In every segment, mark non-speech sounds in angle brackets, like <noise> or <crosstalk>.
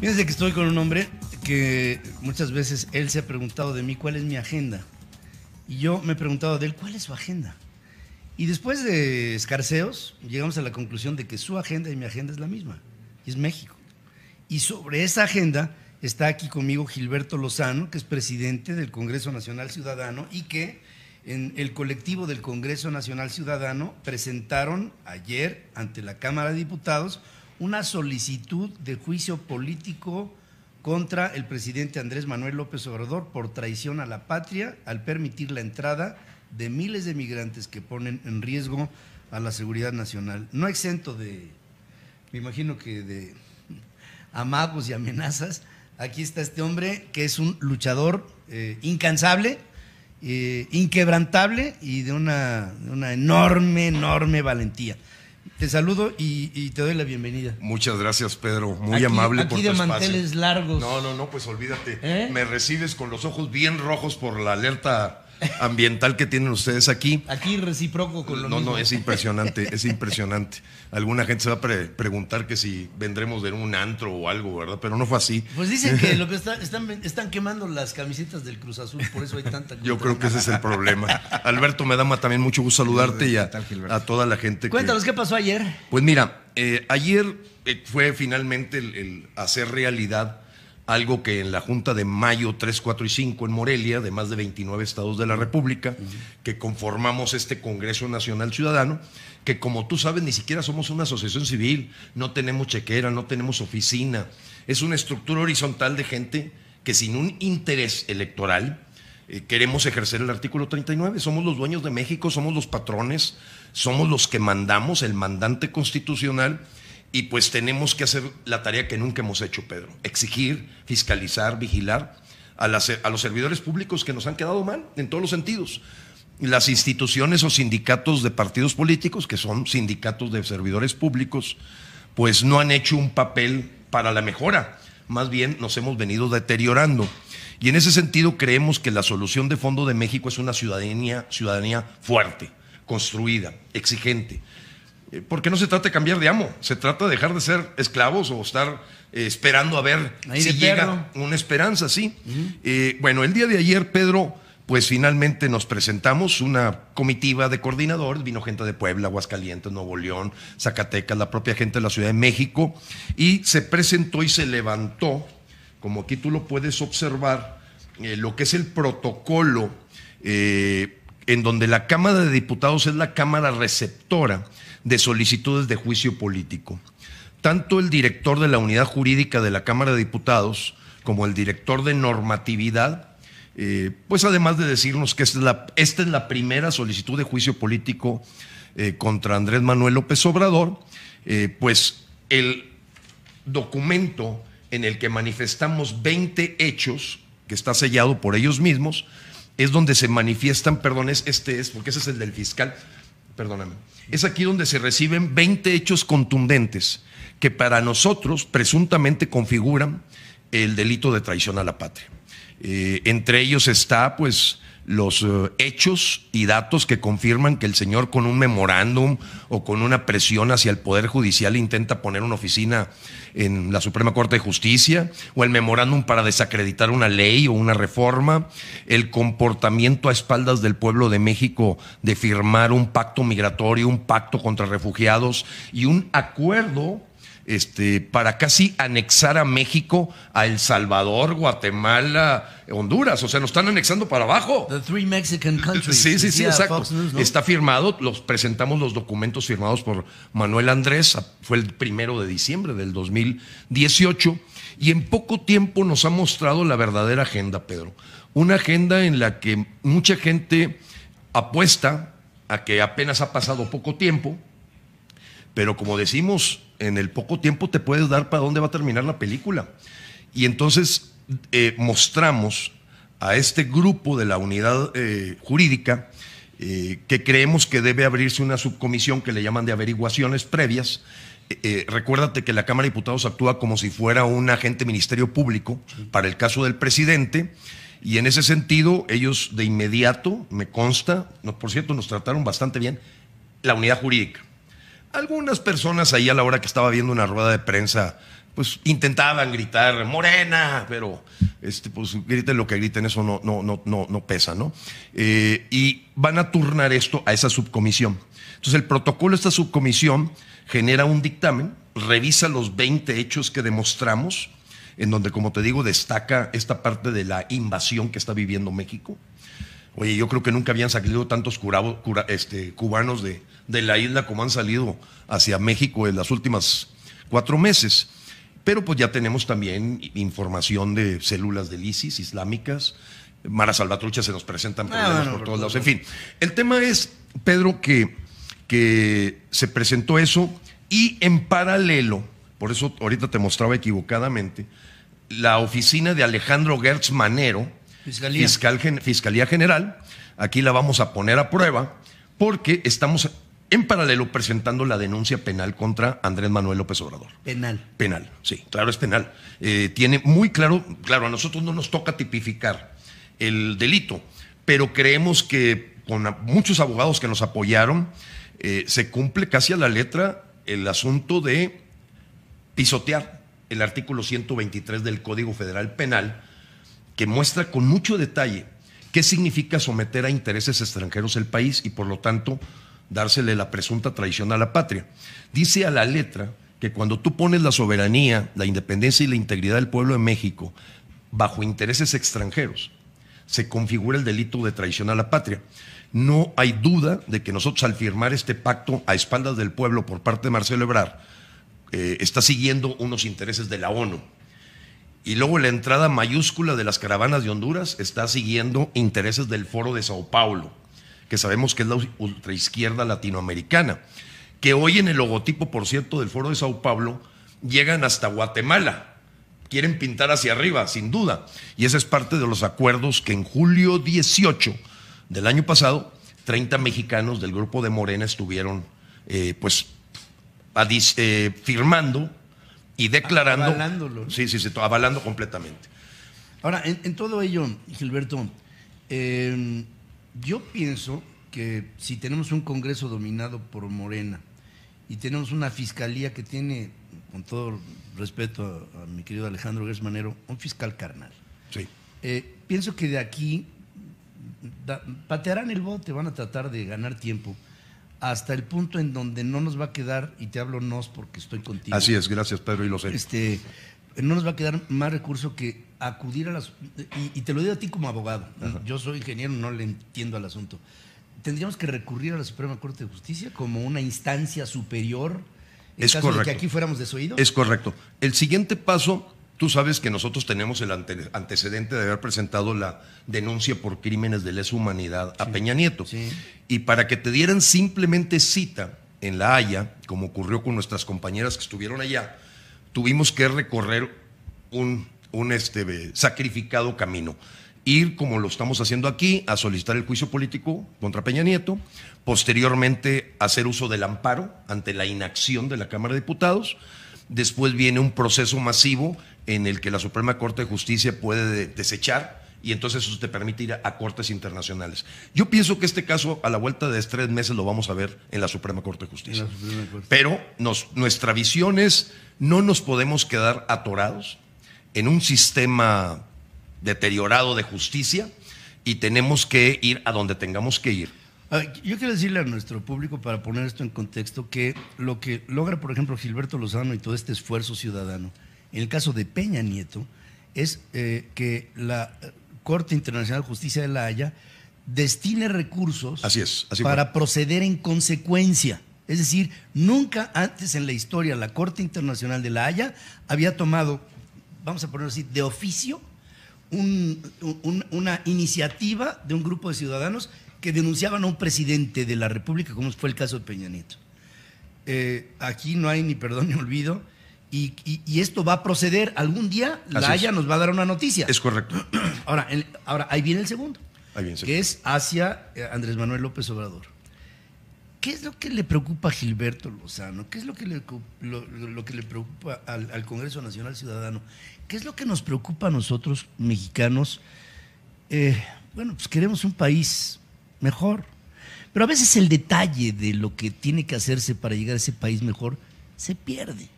Fíjense que estoy con un hombre que muchas veces él se ha preguntado de mí cuál es mi agenda. Y yo me he preguntado de él cuál es su agenda. Y después de escarceos, llegamos a la conclusión de que su agenda y mi agenda es la misma, y es México. Y sobre esa agenda está aquí conmigo Gilberto Lozano, que es presidente del Congreso Nacional Ciudadano y que en el colectivo del Congreso Nacional Ciudadano presentaron ayer ante la Cámara de Diputados una solicitud de juicio político contra el presidente Andrés Manuel López Obrador por traición a la patria al permitir la entrada de miles de migrantes que ponen en riesgo a la seguridad nacional. No exento de, me imagino que de amagos y amenazas. Aquí está este hombre que es un luchador eh, incansable, eh, inquebrantable y de una enorme, enorme valentía. Te saludo y, te doy la bienvenida. Muchas gracias, Pedro. Muy amable aquí por de manteles largos. No, no, no, pues olvídate. ¿Eh? Me recibes con los ojos bien rojos por la alerta ambiental que tienen ustedes aquí. Aquí recíproco con lo No, no, es impresionante, es impresionante. Alguna gente se va a preguntar que si vendremos de un antro o algo, ¿verdad? Pero no fue así. Pues dicen que, lo que <laughs> están, quemando las camisetas del Cruz Azul, por eso hay tanta... Yo creo que ese es el problema. <laughs> Alberto me da también mucho gusto saludarte y a, toda la gente. Cuéntanos, ¿qué pasó ayer? Pues mira, eh, ayer eh, fue finalmente el hacer realidad algo que en la Junta de mayo 3, 4 y 5 en Morelia, de más de 29 estados de la República, que conformamos este Congreso Nacional Ciudadano, que como tú sabes ni siquiera somos una asociación civil, no tenemos chequera, no tenemos oficina, es una estructura horizontal de gente que sin un interés electoral eh, queremos ejercer el artículo 39, somos los dueños de México, somos los patrones, somos los que mandamos, el mandante constitucional y pues tenemos que hacer la tarea que nunca hemos hecho, Pedro, exigir, fiscalizar, vigilar a, los servidores públicos que nos han quedado mal en todos los sentidos las instituciones o sindicatos de partidos políticos, que son sindicatos de servidores públicos, pues no han hecho un papel para la mejora, más bien nos hemos venido deteriorando. Y en ese sentido creemos que la solución de fondo de México es una ciudadanía, ciudadanía fuerte, construida, exigente, eh, porque no se trata de cambiar de amo, se trata de dejar de ser esclavos o estar eh, esperando a ver si llega una esperanza, sí. Eh, bueno, el día de ayer, Pedro, pues finalmente nos presentamos una comitiva de coordinadores, vino gente de Puebla, Aguascalientes, Nuevo León, Zacatecas, la propia gente de la Ciudad de México, y se presentó y se levantó, como aquí tú lo puedes observar, lo que es el protocolo en donde la Cámara de Diputados es la Cámara receptora de solicitudes de juicio político. Tanto el director de la unidad jurídica de la Cámara de Diputados como el director de normatividad, eh, pues además de decirnos que esta es la, primera solicitud de juicio político eh, contra Andrés Manuel López Obrador, eh, pues el documento en el que manifestamos 20 hechos, que está sellado por ellos mismos, es donde se manifiestan, perdón, este es, porque ese es el del fiscal, perdóname, es aquí donde se reciben 20 hechos contundentes que para nosotros presuntamente configuran el delito de traición a la patria. Eh, entre ellos está, pues, los eh, hechos y datos que confirman que el señor con un memorándum o con una presión hacia el Poder Judicial intenta poner una oficina en la Suprema Corte de Justicia, o el memorándum para desacreditar una ley o una reforma, el comportamiento a espaldas del pueblo de México de firmar un pacto migratorio, un pacto contra refugiados y un acuerdo este, para casi anexar a México, a El Salvador, Guatemala, Honduras. O sea, nos están anexando para abajo. The three Mexican countries. Sí, sí, sí, exacto. Está firmado, los presentamos los documentos firmados por Manuel Andrés, fue el primero de diciembre del 2018, y en poco tiempo nos ha mostrado la verdadera agenda, Pedro. Una agenda en la que mucha gente apuesta a que apenas ha pasado poco tiempo, pero como decimos, en el poco tiempo te puedes dar para dónde va a terminar la película. Y entonces eh, mostramos a este grupo de la unidad eh, jurídica eh, que creemos que debe abrirse una subcomisión que le llaman de averiguaciones previas. recuérdate que la Cámara de Diputados actúa como si fuera un agente ministerio público para el caso del presidente. Y en ese sentido, ellos de inmediato, me consta, por cierto, nos trataron bastante bien, la unidad jurídica. Algunas personas ahí a la hora que estaba viendo una rueda de prensa, pues intentaban gritar, Morena, pero este, pues griten lo que griten, eso no, no, no, no, no pesa, ¿no? Eh, y van a turnar esto a esa subcomisión. Entonces el protocolo de esta subcomisión genera un dictamen, revisa los 20 hechos que demostramos, en donde, como te digo, destaca esta parte de la invasión que está viviendo México. Oye, yo creo que nunca habían salido tantos este, cubanos de, de, la isla como han salido hacia México en las últimas cuatro meses. Pero pues ya tenemos también información de células del ISIS islámicas. Mara Salvatrucha se nos presentan ah, por todos lados. En fin, el tema es, Pedro, que, que se presentó eso y en paralelo, por eso ahorita te mostraba equivocadamente, la oficina de Alejandro Gertz Manero, Fiscalía. Fiscalía General. Aquí la vamos a poner a prueba porque estamos en paralelo presentando la denuncia penal contra Andrés Manuel López Obrador. Penal. Penal, sí, claro, es penal. Eh, tiene muy claro, claro, a nosotros no nos toca tipificar el delito, pero creemos que con muchos abogados que nos apoyaron, eh, se cumple casi a la letra el asunto de pisotear el artículo 123 del Código Federal Penal, que muestra con mucho detalle qué significa someter a intereses extranjeros el país y por lo tanto dársele la presunta traición a la patria. Dice a la letra que cuando tú pones la soberanía, la independencia y la integridad del pueblo de México bajo intereses extranjeros, se configura el delito de traición a la patria. No hay duda de que nosotros al firmar este pacto a espaldas del pueblo por parte de Marcelo Ebrard, eh, está siguiendo unos intereses de la ONU, y luego la entrada mayúscula de las caravanas de Honduras está siguiendo intereses del Foro de Sao Paulo, que sabemos que es la ultraizquierda latinoamericana, que hoy en el logotipo, por cierto, del Foro de Sao Paulo llegan hasta Guatemala. Quieren pintar hacia arriba, sin duda. Y ese es parte de los acuerdos que en julio 18 del año pasado, 30 mexicanos del grupo de Morena estuvieron eh, pues, eh, firmando y declarando. Avalándolo. Sí, sí, sí, avalando completamente. Ahora, en, todo ello, Gilberto, em, yo pienso que si tenemos un Congreso dominado por Morena y tenemos una fiscalía que tiene, con todo respeto a, mi querido Alejandro Manero, un fiscal carnal. Sí. Eh, pienso que de aquí patearán el bote, van a tratar de ganar tiempo hasta el punto en donde no nos va a quedar, y te hablo nos porque estoy contigo. Así es, gracias Pedro y lo sé. Este, no nos va a quedar más recurso que acudir a las... Y, te lo digo a ti como abogado, yo soy ingeniero, no le entiendo al asunto. ¿Tendríamos que recurrir a la Suprema Corte de Justicia como una instancia superior en es caso que aquí fuéramos desoídos? Es correcto. El siguiente paso Tú sabes que nosotros tenemos el antecedente de haber presentado la denuncia por crímenes de lesa humanidad a Peña Nieto. Y para que te dieran simplemente cita en La Haya, como ocurrió con nuestras compañeras que estuvieron allá, tuvimos que recorrer un, un este, sacrificado camino. Ir, como lo estamos haciendo aquí, a solicitar el juicio político contra Peña Nieto, posteriormente hacer uso del amparo ante la inacción de la Cámara de Diputados. Después viene un proceso masivo en el que la Suprema Corte de Justicia puede desechar y entonces eso te permite ir a, cortes internacionales. Yo pienso que este caso a la vuelta de tres meses lo vamos a ver en la Suprema Corte de Justicia. Pero nos, nuestra visión es, no nos podemos quedar atorados en un sistema deteriorado de justicia y tenemos que ir a donde tengamos que ir. Ah, yo quiero decirle a nuestro público, para poner esto en contexto, que lo que logra, por ejemplo, Gilberto Lozano y todo este esfuerzo ciudadano, en el caso de Peña Nieto, es eh, que la Corte Internacional de Justicia de La Haya destine recursos así es, para proceder en consecuencia. Es decir, nunca antes en la historia la Corte Internacional de La Haya había tomado, vamos a ponerlo así, de oficio, una iniciativa de un grupo de ciudadanos que denunciaban a un presidente de la República, como fue el caso de Peña Nieto. Eh, aquí no hay ni perdón ni olvido y, esto va a proceder algún día, la Haya nos va a dar una noticia. Es correcto. <clears throat> Ahora, ahora ahí viene el segundo, que es hacia eh, Andrés Manuel López Obrador. ¿Qué es lo que le preocupa a Gilberto Lozano? ¿Qué es lo que le, que le preocupa al, Congreso Nacional Ciudadano? ¿Qué es lo que nos preocupa a nosotros, mexicanos? Eh, bueno, pues queremos un país mejor. Pero a veces el detalle de lo que tiene que hacerse para llegar a ese país mejor se pierde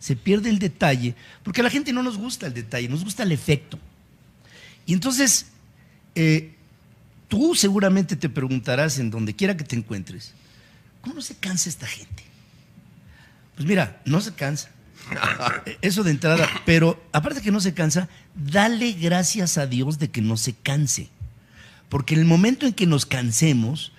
se pierde el detalle, porque a la gente no nos gusta el detalle, nos gusta el efecto. Y entonces, eh, tú seguramente te preguntarás en donde quiera que te encuentres, ¿cómo no se cansa esta gente? Pues mira, no se cansa. <laughs> Eh, eso de entrada, pero aparte de que no se cansa, dale gracias a Dios de que no se canse. Porque en el momento en que nos cansemos,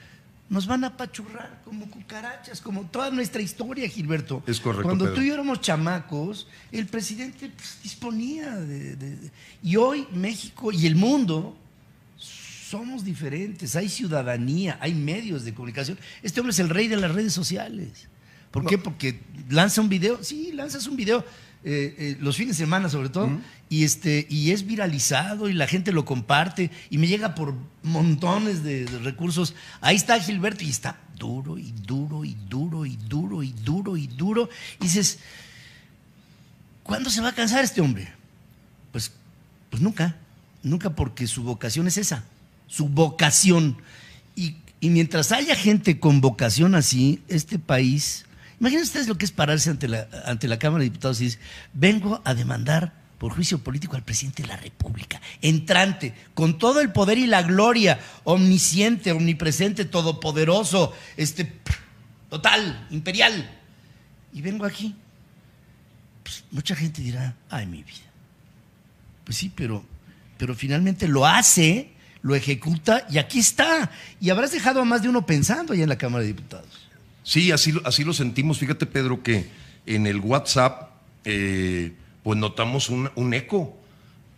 nos van a pachurrar como cucarachas, como toda nuestra historia, Gilberto. Es correcto. Cuando tú y yo éramos chamacos, el presidente pues, disponía de, Y hoy México y el mundo somos diferentes, hay ciudadanía, hay medios de comunicación. Este hombre es el rey de las redes sociales. ¿Por qué? Porque lanza un video, sí, lanzas un video eh, eh, los fines de semana sobre todo, y, este, y es viralizado y la gente lo comparte y me llega por montones de, recursos. Ahí está Gilberto y está duro y duro y duro y duro y duro y duro. Y dices, ¿cuándo se va a cansar este hombre? Pues, pues nunca, nunca porque su vocación es esa, su vocación. Y, y mientras haya gente con vocación así, este país Imaginen ustedes lo que es pararse ante la, ante la Cámara de Diputados y decir, vengo a demandar por juicio político al presidente de la República, entrante, con todo el poder y la gloria, omnisciente, omnipresente, todopoderoso, este total, imperial. Y vengo aquí. Pues, mucha gente dirá, ay, mi vida. Pues sí, pero, pero finalmente lo hace, lo ejecuta y aquí está. Y habrás dejado a más de uno pensando allá en la Cámara de Diputados. Sí, así, así lo sentimos. Fíjate, Pedro, que en el WhatsApp, eh, pues notamos un, eco.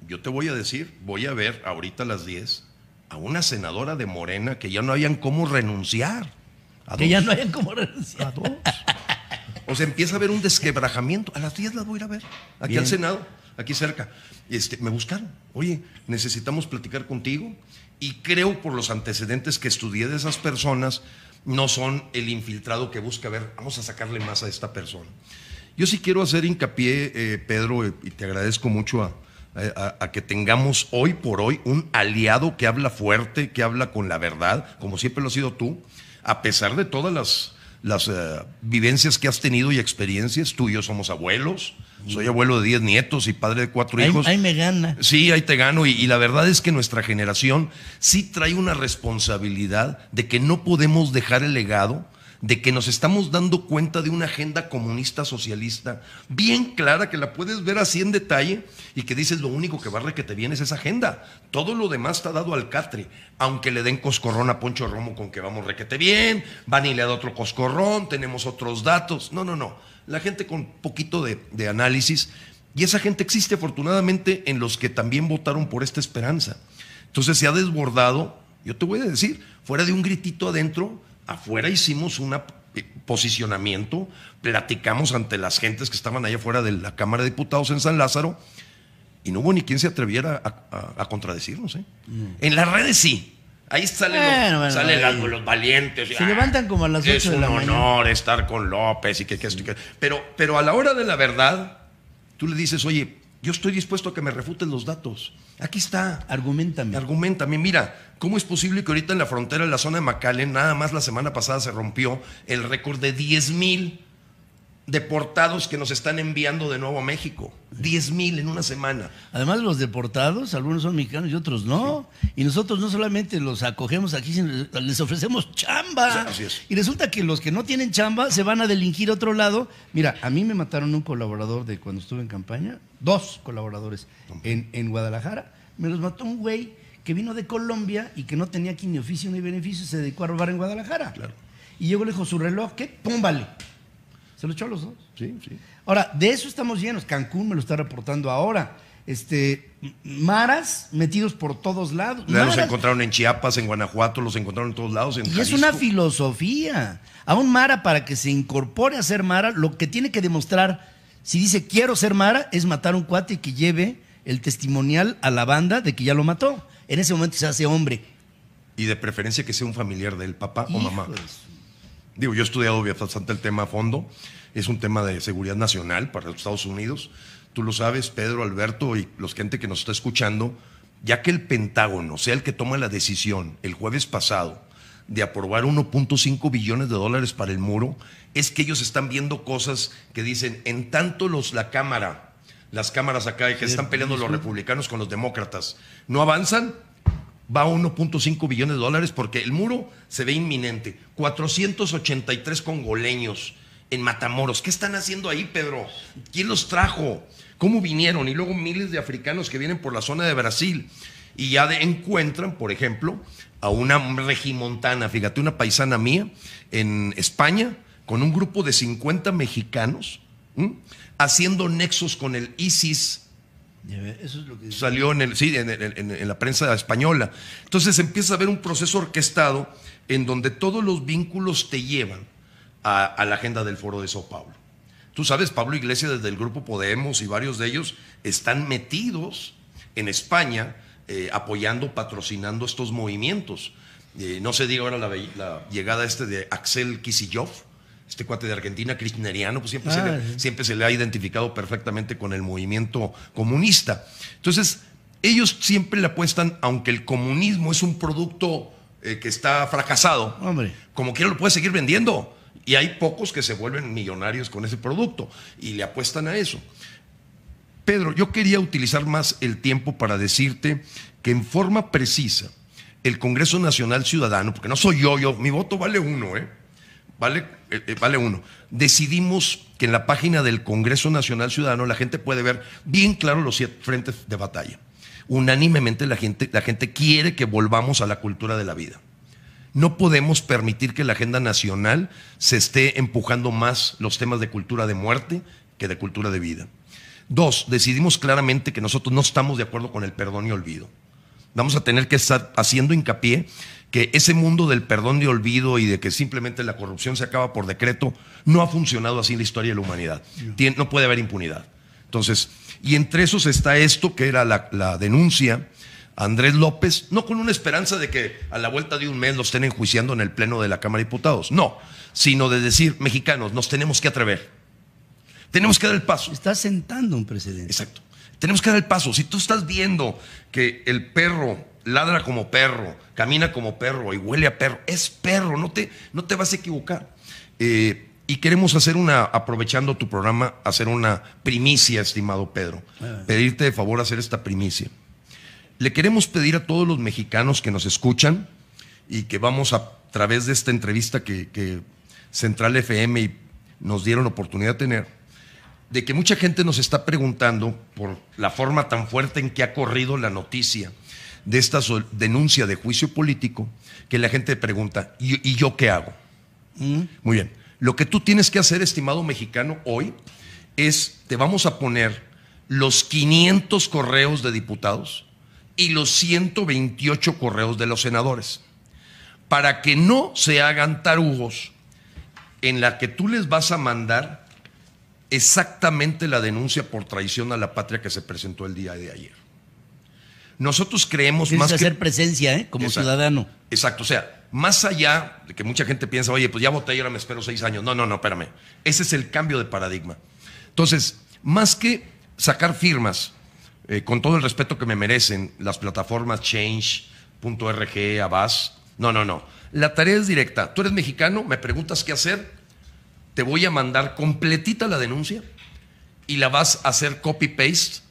Yo te voy a decir, voy a ver ahorita a las 10 a una senadora de Morena que ya no habían cómo renunciar. ¿A que ya no habían cómo renunciar. A dos. O sea, empieza a haber un desquebrajamiento. A las 10 las voy a ir a ver, aquí al Senado, aquí cerca. Este, me buscaron. Oye, necesitamos platicar contigo. Y creo por los antecedentes que estudié de esas personas, no son el infiltrado que busca, ver, vamos a sacarle más a esta persona. Yo sí quiero hacer hincapié, eh, Pedro, y te agradezco mucho a, que tengamos hoy por hoy un aliado que habla fuerte, que habla con la verdad, como siempre lo has sido tú, a pesar de todas las, eh, vivencias que has tenido y experiencias, tú y yo somos abuelos, soy abuelo de 10 nietos y padre de cuatro hijos. Ahí, me gana. Sí, ahí te gano. Y, la verdad es que nuestra generación sí trae una responsabilidad de que no podemos dejar el legado, de que nos estamos dando cuenta de una agenda comunista socialista bien clara, que la puedes ver así en detalle y que dices lo único que va que te es esa agenda. Todo lo demás está dado al catre, aunque le den coscorrón a Poncho Romo con que vamos requete bien, van y le da otro coscorrón, tenemos otros datos. No, no, no la gente con poquito de, análisis, y esa gente existe afortunadamente en los que también votaron por esta esperanza. Entonces se ha desbordado, yo te voy a decir, fuera de un gritito adentro, afuera hicimos un eh, posicionamiento, platicamos ante las gentes que estaban allá afuera de la Cámara de Diputados en San Lázaro, y no hubo ni quien se atreviera a, contradecirnos. ¿eh? Mm. En las redes sí, Ahí salen, los, valientes. Se levantan como a las 8 de la mañana. Es un honor estar con López y que, Pero, pero a la hora de la verdad, tú le dices, oye, yo estoy dispuesto a que me refuten los datos. Aquí está. Argumentame. Argumentame. Mira, ¿cómo es posible que ahorita en la frontera, en la zona de McAllen, nada más la semana pasada se rompió el récord de 10 mil deportados que nos están enviando de nuevo a México. 10 mil en una semana. Además, los deportados, algunos son mexicanos y otros no. Y nosotros no solamente los acogemos aquí, les ofrecemos chamba. Y resulta que los que no tienen chamba se van a delinquir a otro lado. Mira, a mí me mataron un colaborador de cuando estuve en campaña, dos colaboradores en, Guadalajara. Me los mató un güey que vino de Colombia y que no tenía aquí ni oficio ni beneficio, se dedicó a robar en Guadalajara. Y llegó lejos su reloj, que ¡Pum, vale! Se lo echó los dos. Sí, sí. Ahora, de eso estamos llenos. Cancún me lo está reportando ahora. Este, maras metidos por todos lados. Ya los encontraron en Chiapas, en Guanajuato, los encontraron en todos lados. y es una filosofía. A un Mara, para que se incorpore a ser Mara, lo que tiene que demostrar, si dice quiero ser Mara, es matar un cuate y que lleve el testimonial a la banda de que ya lo mató. En ese momento se hace hombre. Y de preferencia que sea un familiar del papá o mamá. Digo, yo he estudiado bastante el tema a fondo. Es un tema de seguridad nacional para los Estados Unidos. Tú lo sabes, Pedro, Alberto y los gente que nos está escuchando, ya que el Pentágono sea el que toma la decisión el jueves pasado de aprobar 1.5 billones de dólares para el muro, es que ellos están viendo cosas que dicen, en tanto los la Cámara, las cámaras acá que están peleando los republicanos con los demócratas, no avanzan, va a 1.5 billones de dólares porque el muro se ve inminente. 483 congoleños en Matamoros. ¿Qué están haciendo ahí, Pedro? ¿Quién los trajo? ¿Cómo vinieron? Y luego miles de africanos que vienen por la zona de Brasil y ya encuentran, por ejemplo, a una regimontana, fíjate, una paisana mía en España, con un grupo de 50 mexicanos, haciendo nexos con el ISIS eso es lo que... Salió en, en, la prensa española. Entonces empieza a haber un proceso orquestado en donde todos los vínculos te llevan a, la agenda del foro de Sao Paulo. Tú sabes, Pablo Iglesias desde el grupo Podemos y varios de ellos están metidos en España eh, apoyando, patrocinando estos movimientos. Eh, no se diga ahora la, llegada este de Axel Kisillov, este cuate de Argentina, Kirchneriano, pues siempre, ah, se le, siempre se le ha identificado perfectamente con el movimiento comunista. Entonces, ellos siempre le apuestan, aunque el comunismo es un producto eh, que está fracasado, hombre. como quiera lo puede seguir vendiendo. Y hay pocos que se vuelven millonarios con ese producto y le apuestan a eso. Pedro, yo quería utilizar más el tiempo para decirte que en forma precisa el Congreso Nacional Ciudadano, porque no soy yo, yo, mi voto vale uno, ¿eh? vale, eh, eh, vale uno. Decidimos que en la página del Congreso Nacional Ciudadano la gente puede ver bien claro los siete frentes de batalla. Unánimemente la gente, la gente quiere que volvamos a la cultura de la vida. No podemos permitir que la agenda nacional se esté empujando más los temas de cultura de muerte que de cultura de vida. Dos, decidimos claramente que nosotros no estamos de acuerdo con el perdón y olvido. Vamos a tener que estar haciendo hincapié que ese mundo del perdón de olvido y de que simplemente la corrupción se acaba por decreto, no ha funcionado así en la historia de la humanidad. no puede haber impunidad. Entonces, y entre esos está esto, que era la, denuncia a Andrés López, no con una esperanza de que a la vuelta de un mes los estén enjuiciando en el Pleno de la Cámara de Diputados, no, sino de decir, mexicanos, nos tenemos que atrever. Tenemos que dar el paso. Está sentando un precedente. Exacto. Tenemos que dar el paso. Si tú estás viendo que el perro ladra como perro, camina como perro y huele a perro. Es perro, no te, no te vas a equivocar. Eh, y queremos hacer una, aprovechando tu programa, hacer una primicia, estimado Pedro. Ah. Pedirte de favor hacer esta primicia. Le queremos pedir a todos los mexicanos que nos escuchan y que vamos a través de esta entrevista que, que Central FM nos dieron oportunidad de tener, de que mucha gente nos está preguntando por la forma tan fuerte en que ha corrido la noticia de esta denuncia de juicio político que la gente pregunta, ¿y, yo qué hago? Mm. Muy bien. Lo que tú tienes que hacer, estimado mexicano, hoy es, te vamos a poner los 500 correos de diputados y los 128 correos de los senadores, para que no se hagan tarugos en la que tú les vas a mandar exactamente la denuncia por traición a la patria que se presentó el día de ayer. Nosotros creemos más que hacer presencia, ¿eh? Como ciudadano. Exacto, o sea, más allá de que mucha gente piensa, oye, pues ya voté y ahora me espero seis años. No, no, no, espérame. Ese es el cambio de paradigma. Entonces, más que sacar firmas, eh, con todo el respeto que me merecen las plataformas Change.org, Abbas, no, no, no. La tarea es directa. Tú eres mexicano, me preguntas qué hacer, te voy a mandar completita la denuncia y la vas a hacer copy-paste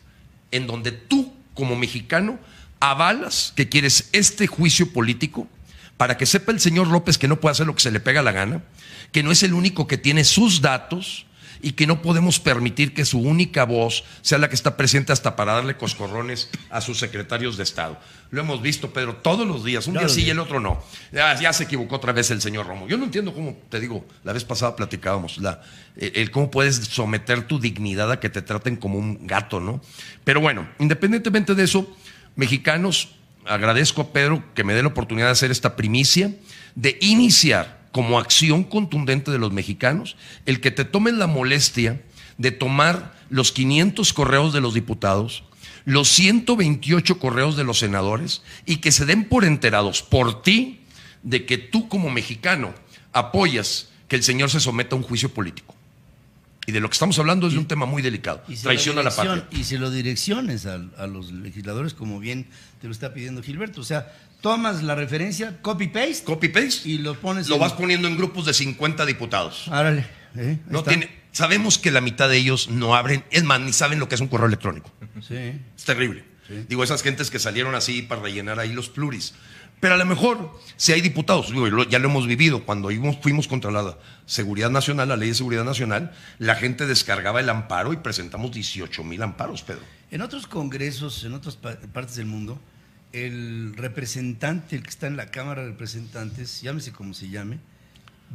en donde tú como mexicano, avalas que quieres este juicio político para que sepa el señor López que no puede hacer lo que se le pega la gana, que no es el único que tiene sus datos, y que no podemos permitir que su única voz sea la que está presente hasta para darle coscorrones a sus secretarios de Estado. Lo hemos visto, Pedro, todos los días, un día sí y el otro no. Ya, se equivocó otra vez el señor Romo. Yo no entiendo cómo, te digo, la vez pasada platicábamos, la, eh, cómo puedes someter tu dignidad a que te traten como un gato, ¿no? Pero bueno, independientemente de eso, mexicanos, agradezco a Pedro que me dé la oportunidad de hacer esta primicia, de iniciar como acción contundente de los mexicanos el que te tomen la molestia de tomar los 500 correos de los diputados, los 128 correos de los senadores y que se den por enterados por ti de que tú como mexicano apoyas que el señor se someta a un juicio político. Y de lo que estamos hablando es de un tema muy delicado. traición a la patria. Y se lo direcciones a, los legisladores, como bien te lo está pidiendo Gilberto. O sea, tomas la referencia, copy-paste. Copy-paste. Y lo pones. Lo vas poniendo en grupos de 50 diputados. Árale. Eh, sabemos que la mitad de ellos no abren, es más, ni saben lo que es un correo electrónico. Es terrible. Digo, esas gentes que salieron así para rellenar ahí los pluris. Pero a lo mejor, si hay diputados, ya lo hemos vivido, cuando fuimos contra la Seguridad Nacional, la Ley de Seguridad Nacional, la gente descargaba el amparo y presentamos 18 mil amparos, Pedro. En otros congresos, en otras partes del mundo, el representante, el que está en la Cámara de Representantes, llámese como se llame,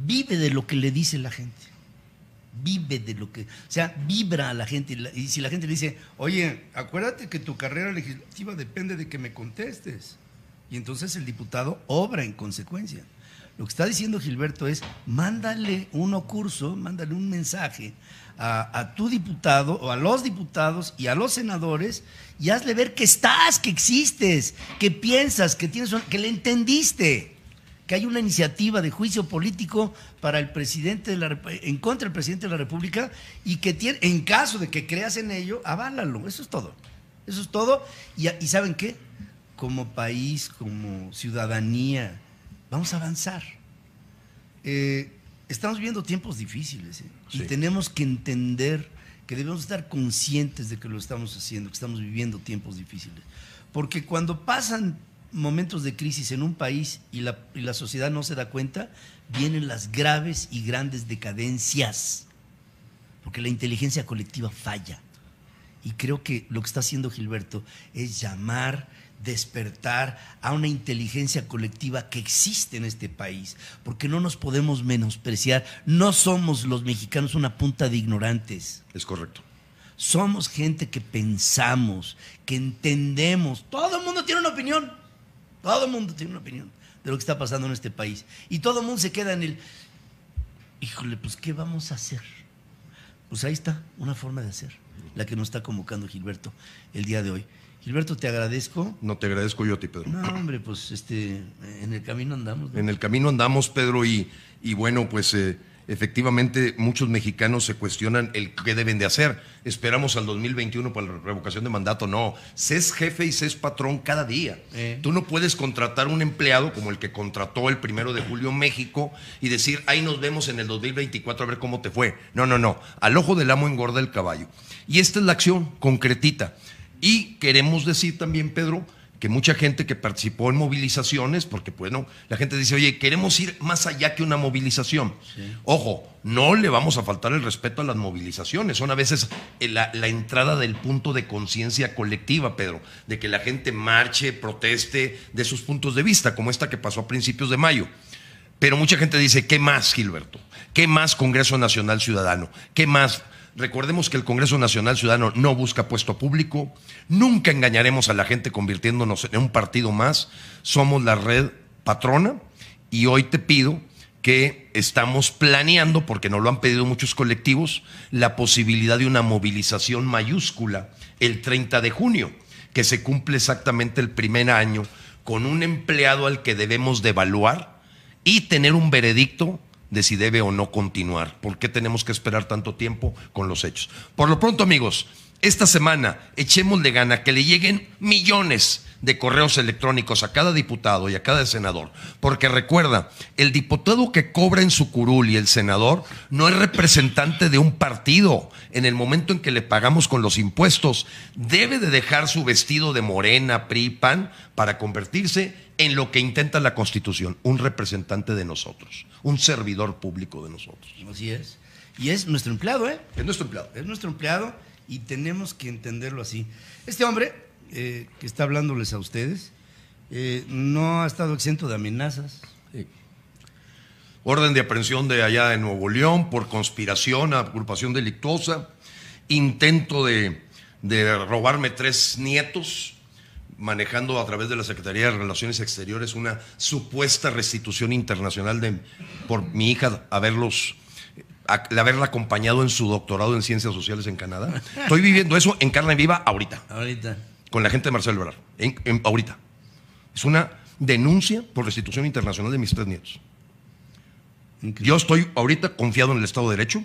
vive de lo que le dice la gente. Vive de lo que. O sea, vibra a la gente. Y si la gente le dice, oye, acuérdate que tu carrera legislativa depende de que me contestes y entonces el diputado obra en consecuencia. Lo que está diciendo Gilberto es, mándale un curso, mándale un mensaje a, tu diputado o a los diputados y a los senadores y hazle ver que estás, que existes, que piensas, que tienes, que le entendiste, que hay una iniciativa de juicio político para el presidente de la, en contra del presidente de la República y que tiene, en caso de que creas en ello, aválalo. Eso es todo. Eso es todo. y, y saben qué, como país, como ciudadanía, vamos a avanzar. Eh, estamos viviendo tiempos difíciles ¿eh? y tenemos que entender que debemos estar conscientes de que lo estamos haciendo, que estamos viviendo tiempos difíciles. Porque cuando pasan momentos de crisis en un país y la, y la sociedad no se da cuenta, vienen las graves y grandes decadencias, porque la inteligencia colectiva falla. Y creo que lo que está haciendo Gilberto es llamar despertar a una inteligencia colectiva que existe en este país, porque no nos podemos menospreciar, no somos los mexicanos una punta de ignorantes. Es correcto. Somos gente que pensamos, que entendemos, todo el mundo tiene una opinión, todo el mundo tiene una opinión de lo que está pasando en este país, y todo el mundo se queda en el, híjole, pues ¿qué vamos a hacer? Pues ahí está una forma de hacer la que nos está convocando Gilberto el día de hoy. Gilberto, te agradezco. No te agradezco yo a ti, Pedro. No, hombre, pues este, en el camino andamos. En el camino andamos, Pedro, y, y bueno, pues eh, efectivamente muchos mexicanos se cuestionan el qué deben de hacer. Esperamos al 2021 para la revocación de mandato. No, sé jefe y sé patrón cada día. Tú no puedes contratar un empleado como el que contrató el primero de julio México y decir, ahí nos vemos en el 2024 a ver cómo te fue. No, no, no. Al ojo del amo engorda el caballo. Y esta es la acción concretita. Y queremos decir también, Pedro, que mucha gente que participó en movilizaciones, porque bueno, la gente dice, oye, queremos ir más allá que una movilización. Ojo, no le vamos a faltar el respeto a las movilizaciones, son a veces eh, la entrada del punto de conciencia colectiva, Pedro, de que la gente marche, proteste de sus puntos de vista, como esta que pasó a principios de mayo. Pero mucha gente dice, ¿qué más, Gilberto? ¿Qué más Congreso Nacional Ciudadano? ¿Qué más? Recordemos que el Congreso Nacional Ciudadano no busca puesto público, nunca engañaremos a la gente convirtiéndonos en un partido más, somos la red patrona y hoy te pido que estamos planeando, porque nos lo han pedido muchos colectivos, la posibilidad de una movilización mayúscula el 30 de junio, que se cumple exactamente el primer año con un empleado al que debemos devaluar y tener un veredicto de si debe o no continuar. ¿Por qué tenemos que esperar tanto tiempo con los hechos? Por lo pronto, amigos, esta semana, echémosle gana que le lleguen millones de correos electrónicos a cada diputado y a cada senador. Porque recuerda, el diputado que cobra en su curul y el senador no es representante de un partido. En el momento en que le pagamos con los impuestos, debe de dejar su vestido de morena, PRI, PAN, para convertirse en lo que intenta la Constitución, un representante de nosotros, un servidor público de nosotros. Así es. Y es nuestro empleado, ¿eh? Es nuestro empleado. Es nuestro empleado y tenemos que entenderlo así. Este hombre eh, que está hablándoles a ustedes eh, no ha estado exento de amenazas. Orden de aprehensión de allá de Nuevo León por conspiración, agrupación delictuosa, intento de, robarme tres nietos manejando a través de la Secretaría de Relaciones Exteriores una supuesta restitución internacional por mi hija haberlos haberla acompañado en su doctorado en ciencias sociales en Canadá. Estoy viviendo eso en carne viva ahorita. Ahorita. Con la gente de Marcelo Ebrard. ahorita. Es una denuncia por restitución internacional de mis tres nietos. Yo estoy ahorita confiado en el Estado de Derecho,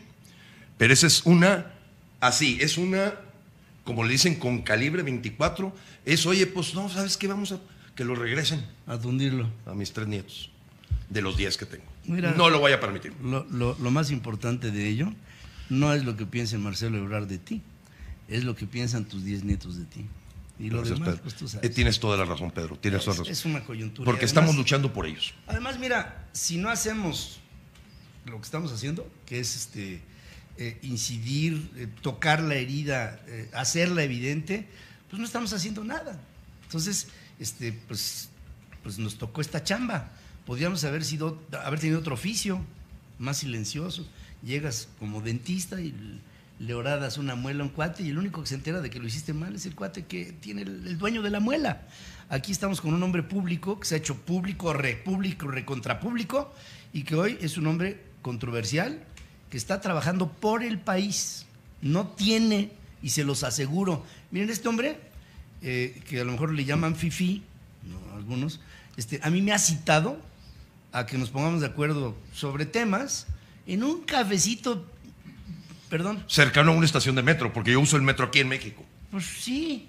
pero esa es una, así, es una, como le dicen, con calibre 24, es, oye, pues no, ¿sabes qué? Vamos a que lo regresen. A tundirlo. A mis tres nietos, de los 10 que tengo no lo voy a permitir. Lo, lo, más importante de ello no es lo que piense Marcelo Ebrard de ti, es lo que piensan tus diez nietos de ti. Y lo demás, pues, tú sabes. Eh, tienes toda la razón, Pedro. Tienes toda la razón. Es una coyuntura. Porque estamos luchando por ellos. Además, mira, si no hacemos lo que estamos haciendo, que es este eh, incidir, eh, tocar la herida, hacerla evidente, pues no estamos haciendo nada. Entonces, este, pues, pues nos tocó esta chamba podríamos haber sido, haber tenido otro oficio más silencioso. Llegas como dentista y le oradas una muela a un cuate y el único que se entera de que lo hiciste mal es el cuate que tiene el, dueño de la muela. Aquí estamos con un hombre público que se ha hecho público, repúblico, recontrapúblico y que hoy es un hombre controversial que está trabajando por el país. No tiene, y se los aseguro. Miren, este hombre, eh, que a lo mejor le llaman Fifi, algunos, este, a mí me ha citado a que nos pongamos de acuerdo sobre temas en un cafecito, perdón. Cercano a una estación de metro, porque yo uso el metro aquí en México. Pues sí.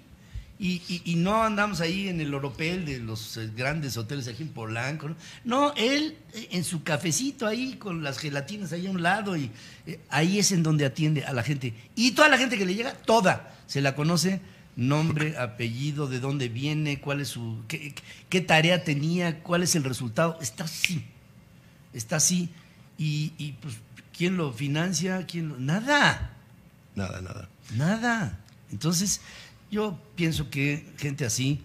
Y, no andamos ahí en el oropel de los eh, grandes hoteles aquí en Polanco. ¿no? él eh, en su cafecito ahí con las gelatinas ahí a un lado y eh, ahí es en donde atiende a la gente. Y toda la gente que le llega, toda, se la conoce nombre, apellido, de dónde viene, cuál es su, qué, qué, tarea tenía, cuál es el resultado. Está así, está así. Y, y pues, ¿quién lo financia? ¿Quién Nada. Nada, nada. Nada. Entonces, yo pienso que gente así,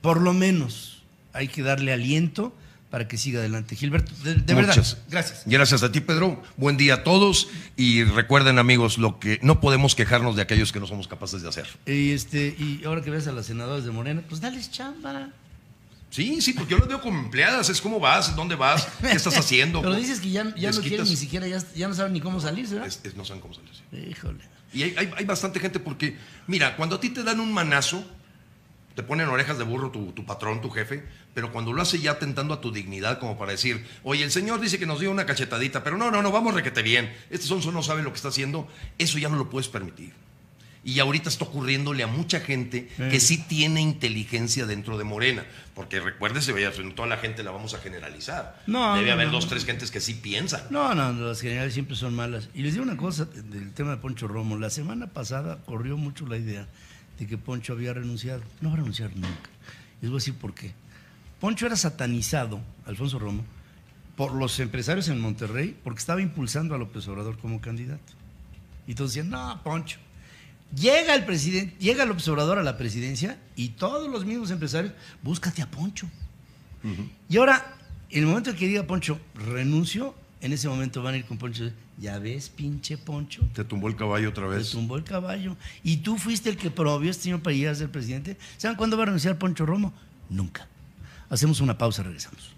por lo menos, hay que darle aliento para que siga adelante. Gilberto, de, verdad, gracias. Gracias a ti, Pedro. Buen día a todos y recuerden, amigos, lo que no podemos quejarnos de aquellos que no somos capaces de hacer. Y este y ahora que ves a las senadoras de Morena, pues dales chamba. Sí, sí, porque yo lo veo como empleadas, es cómo vas, dónde vas, qué <laughs> estás haciendo. Pero dices que ya, no quieren ni siquiera, ya, no saben ni cómo salirse, ¿verdad? no saben cómo salirse. Híjole. Y hay bastante gente porque, mira, cuando a ti te dan un manazo, te ponen orejas de burro tu, patrón, tu jefe, pero cuando lo hace ya tentando a tu dignidad como para decir, oye, el señor dice que nos dio una cachetadita, pero no, no, no, vamos requete bien. Este sonso no sabe lo que está haciendo, eso ya no lo puedes permitir. Y ahorita está ocurriéndole a mucha gente que eh. sí tiene inteligencia dentro de Morena. Porque recuérdese, toda la gente la vamos a generalizar. No, Debe haber dos, tres gentes que sí piensan. No, no, las generales siempre son malas. Y les digo una cosa del tema de Poncho Romo. La semana pasada corrió mucho la idea de que Poncho había renunciado. No va a renunciar nunca. Les voy a decir por qué. Poncho era satanizado, Alfonso Romo, por los empresarios en Monterrey porque estaba impulsando a López Obrador como candidato. Y todos decían, no, Poncho. Llega el presidente, llega López Obrador a la presidencia y todos los mismos empresarios, búscate a Poncho. Y ahora, en el momento en que diga Poncho, renuncio, en ese momento van a ir con Poncho ya ves, pinche Poncho. Te tumbó el caballo otra vez. Te tumbó el caballo. Y tú fuiste el que promovió este señor para llegar a ser presidente. ¿Saben cuándo va a renunciar Poncho Romo? Nunca. Hacemos una pausa, regresamos.